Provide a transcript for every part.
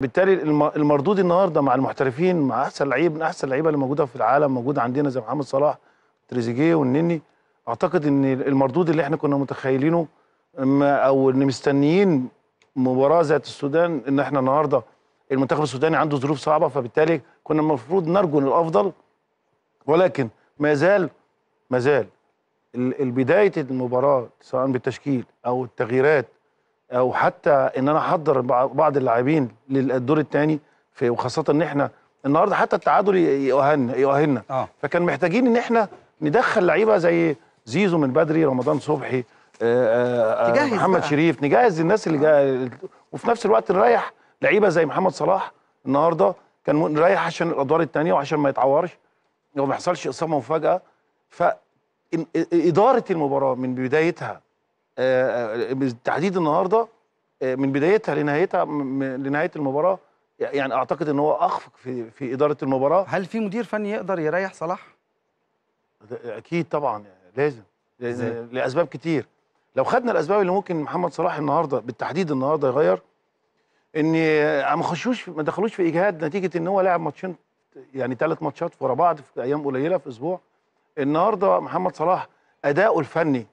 بالتالي المردود النهارده مع المحترفين مع احسن لعيب من احسن اللعيبه اللي موجوده في العالم موجوده عندنا زي محمد صلاح تريزيجيه والنني اعتقد ان المردود اللي احنا كنا متخيلينه او ان مستنيين مباراه ذات السودان ان احنا النهارده المنتخب السوداني عنده ظروف صعبه فبالتالي كنا المفروض نرجو الافضل ولكن ما زال ما زال بدايه المباراه سواء بالتشكيل او التغييرات او حتى ان انا احضر بعض اللاعبين للدور الثاني وخاصه ان احنا النهارده حتى التعادل يؤهلنا يؤهلنا آه. فكان محتاجين ان احنا ندخل لعيبه زي زيزو من بدري رمضان صبحي آآ آه، آآ آه، آه، محمد بقى. شريف نجهز الناس اللي جا... وفي نفس الوقت نريح لعيبه زي محمد صلاح النهارده كان نريح عشان الادوار الثانيه وعشان ما يتعورش وما يحصلش اصابه مفاجاه فاداره المباراه من بدايتها آه، آه، بالتحديد النهارده آه، من بدايتها لنهايتها لنهايه المباراه يعني اعتقد ان هو اخفق في في اداره المباراه هل في مدير فني يقدر يريح صلاح اكيد طبعا لازم لاسباب كتير لو خدنا الاسباب اللي ممكن محمد صلاح النهارده بالتحديد النهارده يغير ان ما خشوش ما دخلوش في اجهاد نتيجه ان هو لعب ماتشين يعني ثلاث ماتشات ورا بعض في ايام قليله في اسبوع النهارده محمد صلاح اداؤه الفني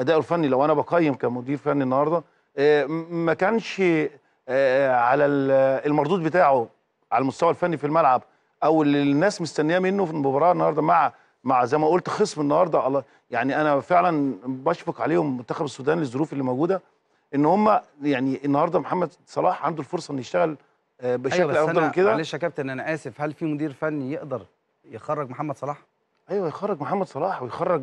اداؤه الفني لو انا بقيم كمدير فني النهارده آه، ما كانش آه، آه، على المردود بتاعه على المستوى الفني في الملعب او اللي الناس مستنياه منه في المباراه النهارده مع مع زي ما قلت خصم النهارده الله يعني انا فعلا بشفق عليهم منتخب السودان للظروف اللي موجوده ان هم يعني النهارده محمد صلاح عنده الفرصه انه يشتغل أيوة، بشكل أيوة افضل من كده معلش يا كابتن انا اسف هل في مدير فني يقدر يخرج محمد صلاح؟ ايوه يخرج محمد صلاح ويخرج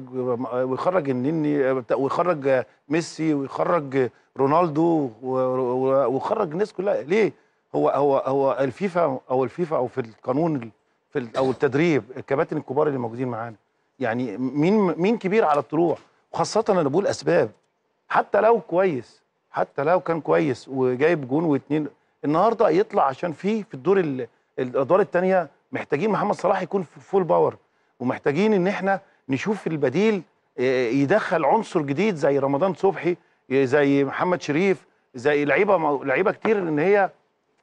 ويخرج النني ويخرج ميسي ويخرج رونالدو ويخرج الناس كلها ليه؟ هو هو هو الفيفا او الفيفا او في القانون في او التدريب الكباتن الكبار اللي موجودين معانا يعني مين مين كبير على الطلوع وخاصه انا بقول اسباب حتى لو كويس حتى لو كان كويس وجايب جون واتنين النهارده يطلع عشان في في الدور الادوار الثانيه محتاجين محمد صلاح يكون فول باور ومحتاجين ان احنا نشوف البديل آه، يدخل عنصر جديد زي رمضان صبحي آه، زي محمد شريف زي لعيبه لعيبه كتير ان هي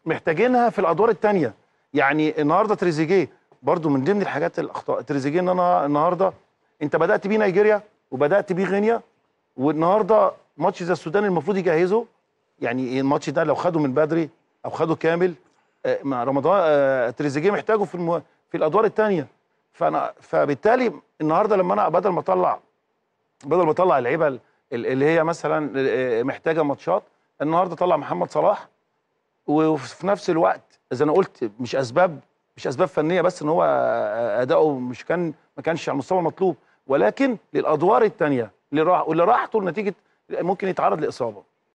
محتاجينها في الادوار الثانيه يعني النهارده تريزيجيه برضو من ضمن الحاجات الاخطاء تريزيجيه ان انا النهارده انت بدات بيه نيجيريا وبدات بيه غينيا والنهارده ماتش زي السودان المفروض يجهزه يعني الماتش ده لو خده من بدري او خده كامل آه، مع رمضان تريزيجيه محتاجه في المو... في الادوار الثانيه فانا فبالتالي النهارده لما انا بدل ما اطلع بدل ما اطلع اللعيبه اللي هي مثلا آه، محتاجه ماتشات النهارده طلع محمد صلاح وفي نفس الوقت اذا انا قلت مش اسباب مش اسباب فنيه بس ان هو آه، آه، اداؤه مش كان ما كانش على المستوى المطلوب ولكن للادوار الثانيه اللي راح واللي راحته نتيجه ممكن يتعرض لاصابه